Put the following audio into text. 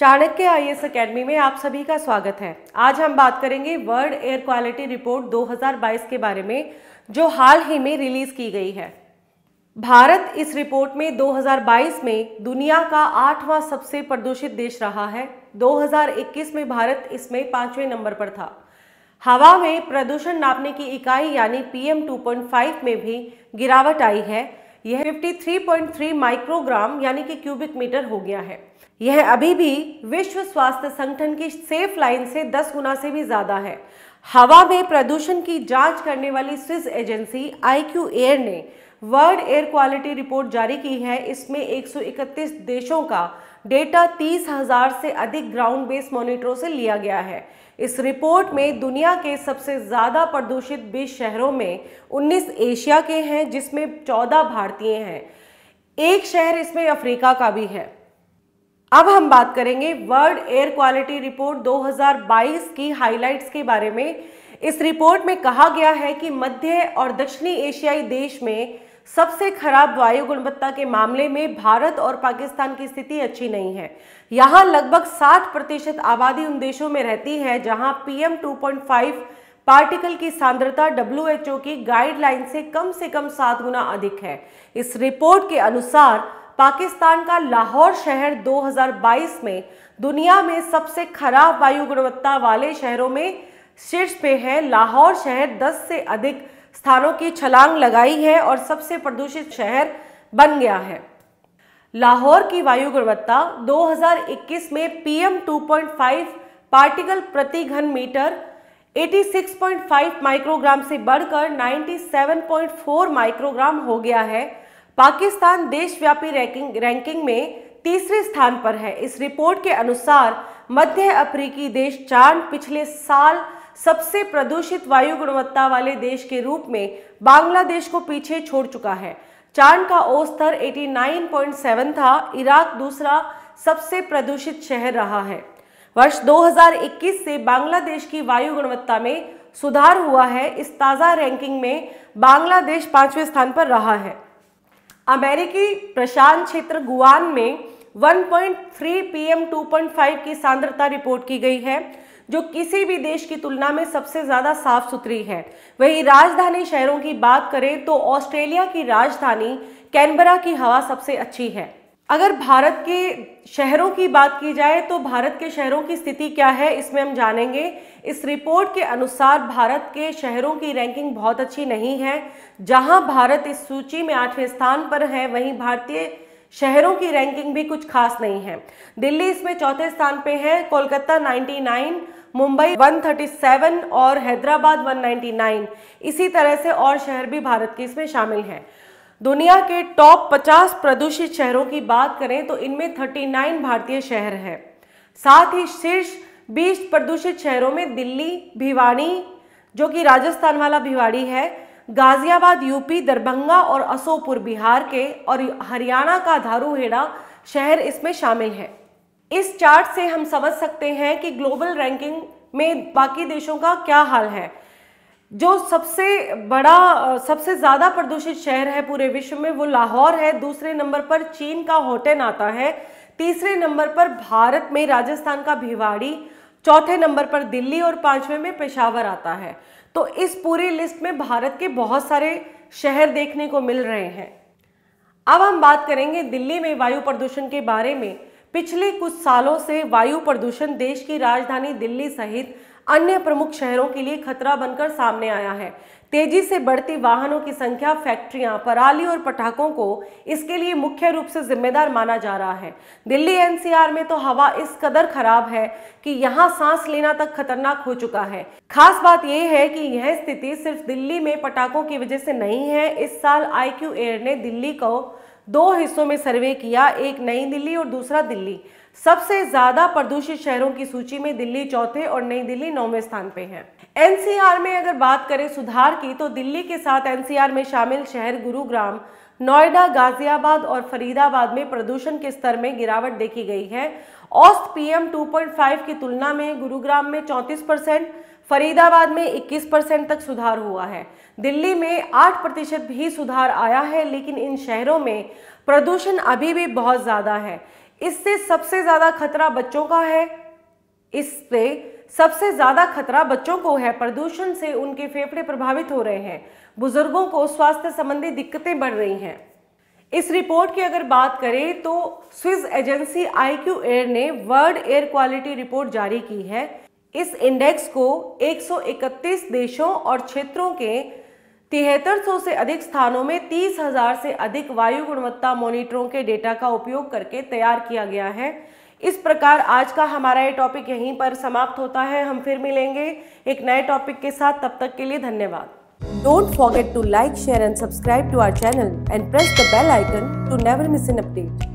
Chanakya I S academy में आप सभी का स्वागत है आज हम बात करेंगे वर्ल्ड एयर क्वालिटी रिपोर्ट 2022 के बारे में जो हाल ही में रिलीज की गई है भारत इस रिपोर्ट में 2022 में दुनिया का आठवां सबसे प्रदूषित देश रहा है 2021 में भारत इसमें पांचवें नंबर पर था हवा में प्रदूषण नापने की इकाई यानी पीएम 2.5 में भी गिरावट आई है यह 53.3 माइक्रोग्राम यानी कि क्यूबिक मीटर हो गया है यह अभी भी विश्व स्वास्थ्य संगठन की सेफ लाइन से 10 गुना से भी ज़्यादा है हवा में प्रदूषण की जांच करने वाली स्विस एजेंसी आई एयर ने वर्ल्ड एयर क्वालिटी रिपोर्ट जारी की है इसमें 131 देशों का डेटा 30,000 से अधिक ग्राउंड बेस मॉनिटरों से लिया गया है इस रिपोर्ट में दुनिया के सबसे ज़्यादा प्रदूषित 20 शहरों में 19 एशिया के हैं जिसमें 14 भारतीय हैं एक शहर इसमें अफ्रीका का भी है अब हम बात करेंगे वर्ल्ड एयर क्वालिटी रिपोर्ट 2022 की हाइलाइट्स के बारे में इस रिपोर्ट में कहा गया है कि मध्य और दक्षिणी एशियाई देश में सबसे खराब वायु गुणवत्ता के मामले में भारत और पाकिस्तान की स्थिति अच्छी नहीं है यहाँ लगभग 60 प्रतिशत आबादी उन देशों में रहती है जहाँ पीएम 2.5 पार्टिकल की सांद्रता डब्ल्यूएचओ की गाइडलाइन से कम से कम सात गुना अधिक है इस रिपोर्ट के अनुसार पाकिस्तान का लाहौर शहर 2022 में दुनिया में सबसे खराब वायु गुणवत्ता वाले शहरों में शीर्ष पे है लाहौर शहर 10 से अधिक स्थानों की छलांग लगाई है और सबसे प्रदूषित शहर बन गया है लाहौर की वायु गुणवत्ता 2021 में पीएम 2.5 पार्टिकल प्रति घन मीटर 86.5 माइक्रोग्राम से बढ़कर 97.4 माइक्रोग्राम हो गया है पाकिस्तान देशव्यापी रैंकिंग रैंकिंग में तीसरे स्थान पर है इस रिपोर्ट के अनुसार मध्य अफ्रीकी देश चांद पिछले साल सबसे प्रदूषित वायु गुणवत्ता वाले देश के रूप में बांग्लादेश को पीछे छोड़ चुका है चांद का औस्तर 89.7 था इराक दूसरा सबसे प्रदूषित शहर रहा है वर्ष 2021 से बांग्लादेश की वायु गुणवत्ता में सुधार हुआ है इस ताज़ा रैंकिंग में बांग्लादेश पांचवें स्थान पर रहा है अमेरिकी प्रशांत क्षेत्र गुआन में 1.3 पीएम 2.5 की सांद्रता रिपोर्ट की गई है जो किसी भी देश की तुलना में सबसे ज़्यादा साफ सुथरी है वही राजधानी शहरों की बात करें तो ऑस्ट्रेलिया की राजधानी कैनबरा की हवा सबसे अच्छी है अगर भारत के शहरों की बात की जाए तो भारत के शहरों की स्थिति क्या है इसमें हम जानेंगे इस रिपोर्ट के अनुसार भारत के शहरों की रैंकिंग बहुत अच्छी नहीं है जहां भारत इस सूची में आठवें स्थान पर है वहीं भारतीय शहरों की रैंकिंग भी कुछ खास नहीं है दिल्ली इसमें चौथे स्थान पे है कोलकाता 99 मुंबई 137 और हैदराबाद 199 इसी तरह से और शहर भी भारत के इसमें शामिल हैं दुनिया के टॉप 50 प्रदूषित शहरों की बात करें तो इनमें 39 भारतीय शहर हैं साथ ही शीर्ष 20 प्रदूषित शहरों में दिल्ली भिवाड़ी जो कि राजस्थान वाला भिवाड़ी है गाजियाबाद यूपी दरभंगा और असोपुर बिहार के और हरियाणा का धारूहेड़ा शहर इसमें शामिल है इस चार्ट से हम समझ सकते हैं कि ग्लोबल रैंकिंग में बाकी देशों का क्या हाल है जो सबसे बड़ा सबसे ज़्यादा प्रदूषित शहर है पूरे विश्व में वो लाहौर है दूसरे नंबर पर चीन का होटेन आता है तीसरे नंबर पर भारत में राजस्थान का भिवाड़ी चौथे नंबर पर दिल्ली और पांचवें में पेशावर आता है तो इस पूरी लिस्ट में भारत के बहुत सारे शहर देखने को मिल रहे हैं अब हम बात करेंगे दिल्ली में वायु प्रदूषण के बारे में पिछले कुछ सालों से वायु प्रदूषण देश की राजधानी दिल्ली सहित अन्य प्रमुख शहरों के लिए खतरा बनकर सामने आया है तेजी से बढ़ती वाहनों की संख्या फैक्ट्रियां पराली और पटाखों को इसके लिए मुख्य रूप से जिम्मेदार माना जा रहा है दिल्ली एनसीआर में तो हवा इस कदर खराब है कि यहाँ सांस लेना तक खतरनाक हो चुका है खास बात यह है कि यह स्थिति सिर्फ दिल्ली में पटाखों की वजह से नहीं है इस साल आई एयर ने दिल्ली को दो हिस्सों में सर्वे किया एक नई दिल्ली और दूसरा दिल्ली सबसे ज्यादा प्रदूषित शहरों की सूची में दिल्ली चौथे और नई दिल्ली नौवें स्थान पे है एनसीआर में अगर बात करें सुधार की तो दिल्ली के साथ एनसीआर में शामिल शहर गुरुग्राम नोएडा गाजियाबाद और फरीदाबाद में प्रदूषण के स्तर में गिरावट देखी गई है औस्त पीएम 2.5 की तुलना में गुरुग्राम में 34 परसेंट फरीदाबाद में 21 परसेंट तक सुधार हुआ है दिल्ली में 8 प्रतिशत भी सुधार आया है लेकिन इन शहरों में प्रदूषण अभी भी बहुत ज़्यादा है इससे सबसे ज़्यादा खतरा बच्चों का है इससे सबसे ज़्यादा खतरा बच्चों को है प्रदूषण से उनके फेफड़े प्रभावित हो रहे हैं बुजुर्गों को स्वास्थ्य संबंधी दिक्कतें बढ़ रही हैं इस रिपोर्ट की अगर बात करें तो स्विस एजेंसी आई एयर ने वर्ल्ड एयर क्वालिटी रिपोर्ट जारी की है इस इंडेक्स को 131 देशों और क्षेत्रों के तिहत्तर सौ से अधिक स्थानों में तीस हजार से अधिक वायु गुणवत्ता मॉनिटरों के डेटा का उपयोग करके तैयार किया गया है इस प्रकार आज का हमारा ये टॉपिक यहीं पर समाप्त होता है हम फिर मिलेंगे एक नए टॉपिक के साथ तब तक के लिए धन्यवाद don't forget to like share and subscribe to our channel and press the bell icon to never miss an update